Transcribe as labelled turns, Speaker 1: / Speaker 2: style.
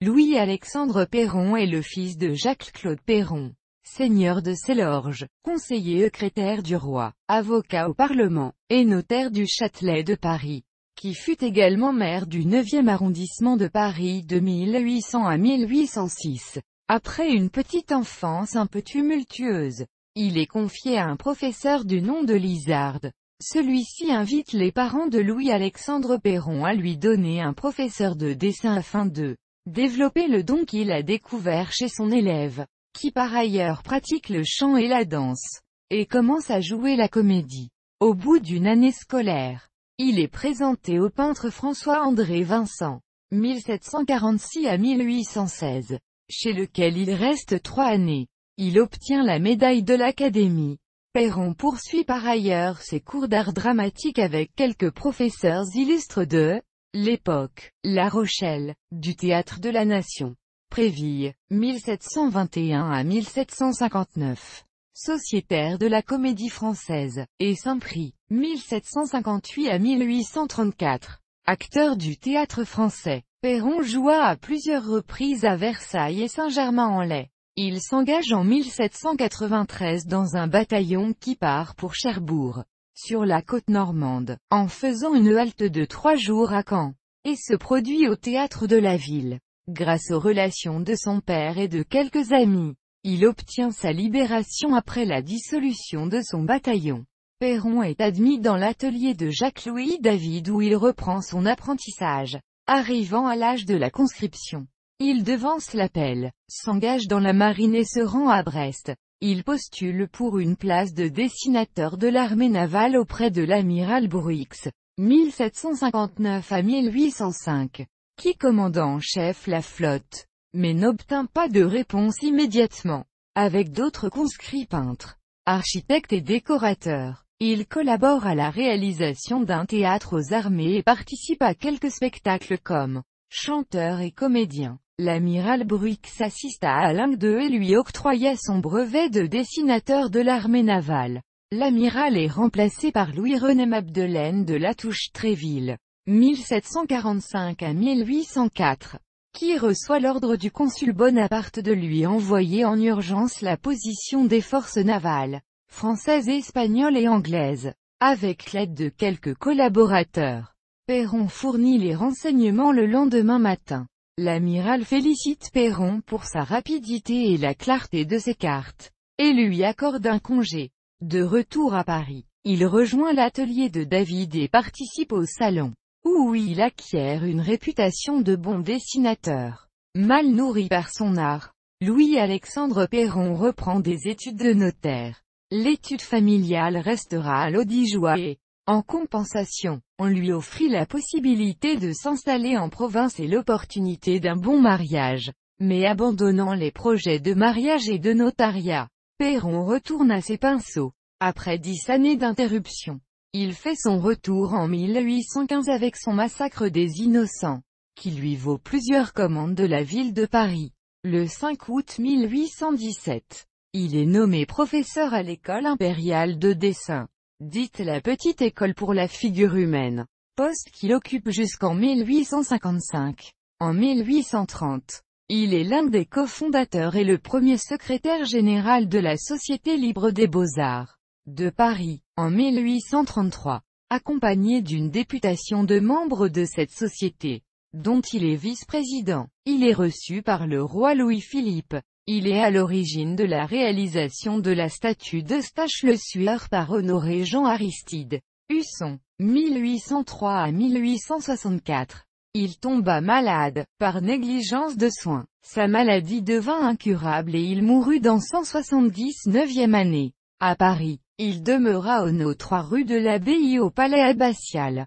Speaker 1: Louis-Alexandre Perron est le fils de Jacques-Claude Perron, seigneur de Célorges, conseiller secrétaire du roi, avocat au Parlement, et notaire du Châtelet de Paris, qui fut également maire du 9e arrondissement de Paris de 1800 à 1806. Après une petite enfance un peu tumultueuse, il est confié à un professeur du nom de Lizard. Celui-ci invite les parents de Louis-Alexandre Perron à lui donner un professeur de dessin afin de Développer le don qu'il a découvert chez son élève, qui par ailleurs pratique le chant et la danse, et commence à jouer la comédie. Au bout d'une année scolaire, il est présenté au peintre François-André Vincent, 1746 à 1816, chez lequel il reste trois années. Il obtient la médaille de l'Académie. Perron poursuit par ailleurs ses cours d'art dramatique avec quelques professeurs illustres de L'époque, La Rochelle, du théâtre de la Nation. Préville, 1721 à 1759. Sociétaire de la Comédie Française, et Saint-Prix, 1758 à 1834. Acteur du théâtre français, Perron joua à plusieurs reprises à Versailles et Saint-Germain-en-Laye. Il s'engage en 1793 dans un bataillon qui part pour Cherbourg sur la côte normande, en faisant une halte de trois jours à Caen, et se produit au théâtre de la ville. Grâce aux relations de son père et de quelques amis, il obtient sa libération après la dissolution de son bataillon. Perron est admis dans l'atelier de Jacques-Louis David où il reprend son apprentissage, arrivant à l'âge de la conscription. Il devance l'appel, s'engage dans la marine et se rend à Brest, il postule pour une place de dessinateur de l'armée navale auprès de l'amiral Bruix, 1759 à 1805, qui commandant en chef la flotte, mais n'obtint pas de réponse immédiatement. Avec d'autres conscrits peintres, architectes et décorateurs, il collabore à la réalisation d'un théâtre aux armées et participe à quelques spectacles comme Chanteur et comédien, l'amiral Bruix s'assista à Alain II et lui octroya son brevet de dessinateur de l'armée navale. L'amiral est remplacé par Louis-René Mabdelaine de latouche Tréville, 1745 à 1804, qui reçoit l'ordre du consul Bonaparte de lui envoyer en urgence la position des forces navales, françaises, espagnoles et anglaises, avec l'aide de quelques collaborateurs. Perron fournit les renseignements le lendemain matin. L'amiral félicite Perron pour sa rapidité et la clarté de ses cartes, et lui accorde un congé. De retour à Paris, il rejoint l'atelier de David et participe au salon, où il acquiert une réputation de bon dessinateur. Mal nourri par son art, Louis-Alexandre Perron reprend des études de notaire. L'étude familiale restera à l'Audijoie et, en compensation, on lui offrit la possibilité de s'installer en province et l'opportunité d'un bon mariage, mais abandonnant les projets de mariage et de notariat. Perron retourne à ses pinceaux. Après dix années d'interruption, il fait son retour en 1815 avec son massacre des innocents, qui lui vaut plusieurs commandes de la ville de Paris. Le 5 août 1817, il est nommé professeur à l'école impériale de dessin dite la petite école pour la figure humaine. Poste qu'il occupe jusqu'en 1855. En 1830, il est l'un des cofondateurs et le premier secrétaire général de la Société libre des beaux-arts de Paris, en 1833, accompagné d'une députation de membres de cette société, dont il est vice-président. Il est reçu par le roi Louis-Philippe, il est à l'origine de la réalisation de la statue d'Eustache Le Sueur par Honoré Jean Aristide. Husson, 1803 à 1864. Il tomba malade, par négligence de soins. Sa maladie devint incurable et il mourut dans 179e année. À Paris, il demeura au nos trois rue de l'Abbaye au palais abbatial.